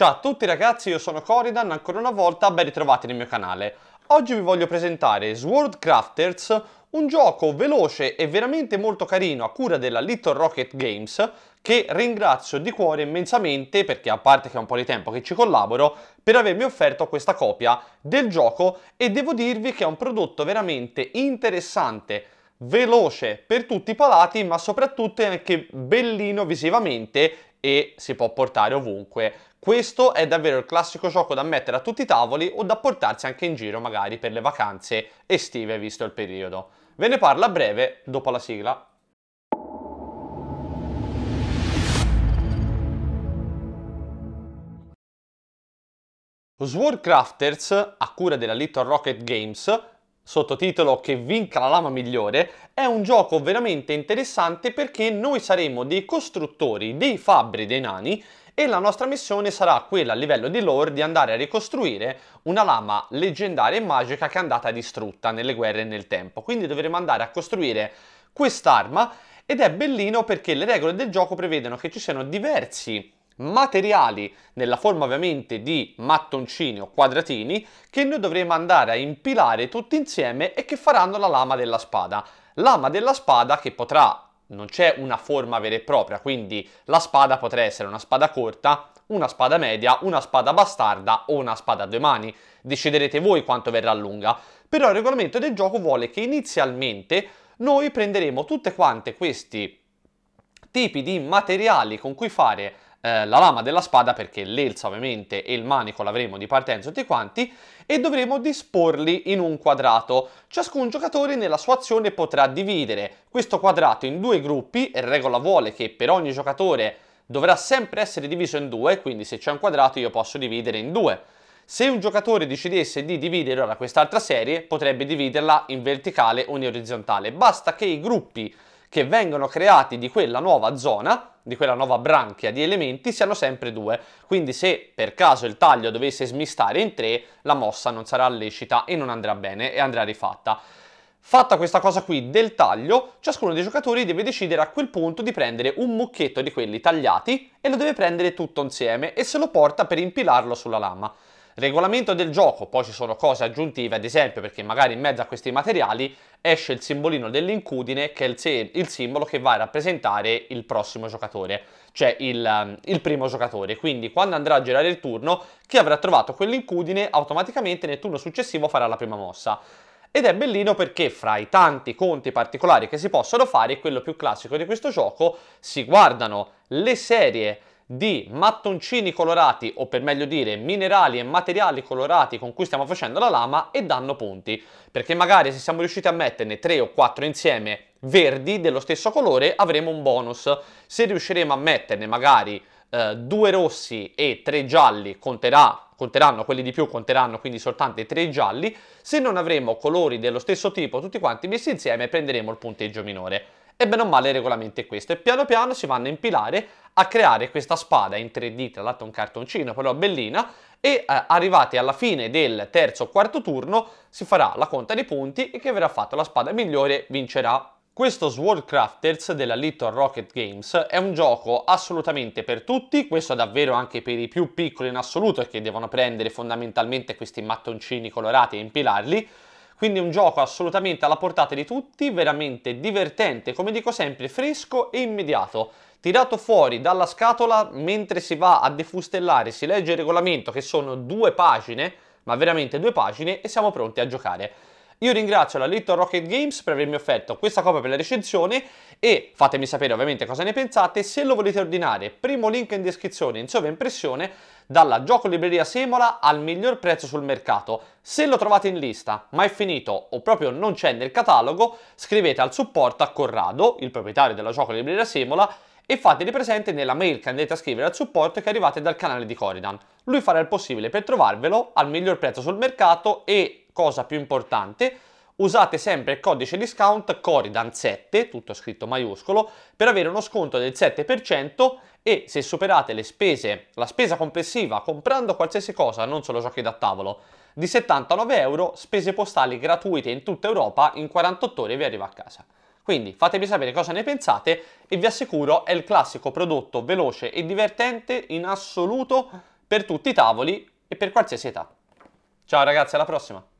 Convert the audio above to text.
Ciao a tutti ragazzi, io sono Coridan, ancora una volta ben ritrovati nel mio canale. Oggi vi voglio presentare Sword Crafters, un gioco veloce e veramente molto carino a cura della Little Rocket Games che ringrazio di cuore immensamente perché a parte che è un po' di tempo che ci collaboro per avermi offerto questa copia del gioco e devo dirvi che è un prodotto veramente interessante veloce per tutti i palati ma soprattutto anche bellino visivamente e si può portare ovunque. Questo è davvero il classico gioco da mettere a tutti i tavoli o da portarsi anche in giro magari per le vacanze estive visto il periodo. Ve ne parlo a breve dopo la sigla. Sword Crafters, a cura della Little Rocket Games, sottotitolo che vinca la lama migliore, è un gioco veramente interessante perché noi saremo dei costruttori, dei fabbri dei nani e la nostra missione sarà quella a livello di lore di andare a ricostruire una lama leggendaria e magica che è andata distrutta nelle guerre e nel tempo. Quindi dovremo andare a costruire quest'arma ed è bellino perché le regole del gioco prevedono che ci siano diversi materiali nella forma ovviamente di mattoncini o quadratini che noi dovremo andare a impilare tutti insieme e che faranno la lama della spada. Lama della spada che potrà non c'è una forma vera e propria, quindi la spada potrà essere una spada corta, una spada media, una spada bastarda o una spada a due mani. Deciderete voi quanto verrà lunga. Però il regolamento del gioco vuole che inizialmente noi prenderemo tutte quante questi tipi di materiali con cui fare eh, la lama della spada perché l'elsa ovviamente e il manico l'avremo di partenza tutti quanti e dovremo disporli in un quadrato. Ciascun giocatore nella sua azione potrà dividere questo quadrato in due gruppi e regola vuole che per ogni giocatore dovrà sempre essere diviso in due, quindi se c'è un quadrato io posso dividere in due. Se un giocatore decidesse di dividere ora quest'altra serie, potrebbe dividerla in verticale o in orizzontale. Basta che i gruppi che vengono creati di quella nuova zona, di quella nuova branchia di elementi, siano sempre due. Quindi se per caso il taglio dovesse smistare in tre, la mossa non sarà lecita e non andrà bene e andrà rifatta. Fatta questa cosa qui del taglio, ciascuno dei giocatori deve decidere a quel punto di prendere un mucchietto di quelli tagliati e lo deve prendere tutto insieme e se lo porta per impilarlo sulla lama. Regolamento del gioco, poi ci sono cose aggiuntive, ad esempio perché magari in mezzo a questi materiali esce il simbolino dell'incudine che è il, il simbolo che va a rappresentare il prossimo giocatore, cioè il, um, il primo giocatore. Quindi quando andrà a girare il turno, chi avrà trovato quell'incudine automaticamente nel turno successivo farà la prima mossa. Ed è bellino perché fra i tanti conti particolari che si possono fare, quello più classico di questo gioco, si guardano le serie di mattoncini colorati o per meglio dire minerali e materiali colorati con cui stiamo facendo la lama e danno punti perché magari se siamo riusciti a metterne 3 o 4 insieme verdi dello stesso colore avremo un bonus se riusciremo a metterne magari eh, due rossi e tre gialli conterà conteranno quelli di più, conteranno quindi soltanto i tre gialli, se non avremo colori dello stesso tipo tutti quanti messi insieme prenderemo il punteggio minore. E bene o male il regolamento è questo. E piano piano si vanno a impilare a creare questa spada in 3D, tra l'altro un cartoncino, però bellina, e eh, arrivati alla fine del terzo o quarto turno si farà la conta dei punti e chi avrà fatto la spada migliore vincerà. Questo Sword Crafters della Little Rocket Games è un gioco assolutamente per tutti, questo davvero anche per i più piccoli in assoluto che devono prendere fondamentalmente questi mattoncini colorati e impilarli, quindi un gioco assolutamente alla portata di tutti, veramente divertente, come dico sempre, fresco e immediato tirato fuori dalla scatola mentre si va a defustellare, si legge il regolamento che sono due pagine, ma veramente due pagine e siamo pronti a giocare. Io ringrazio la Little Rocket Games per avermi offerto questa copia per la recensione e fatemi sapere ovviamente cosa ne pensate, se lo volete ordinare, primo link in descrizione in sovraimpressione dalla gioco libreria Semola al miglior prezzo sul mercato. Se lo trovate in lista, ma è finito o proprio non c'è nel catalogo, scrivete al supporto a Corrado, il proprietario della gioco libreria Semola, e fateli presente nella mail che andate a scrivere al supporto che arrivate dal canale di Coridan. Lui farà il possibile per trovarvelo al miglior prezzo sul mercato e, cosa più importante, usate sempre il codice discount Coridan7, tutto scritto maiuscolo, per avere uno sconto del 7% e se superate le spese, la spesa complessiva comprando qualsiasi cosa, non solo giochi da tavolo, di 79 euro, spese postali gratuite in tutta Europa, in 48 ore vi arriva a casa. Quindi fatemi sapere cosa ne pensate e vi assicuro è il classico prodotto veloce e divertente in assoluto per tutti i tavoli e per qualsiasi età. Ciao ragazzi, alla prossima!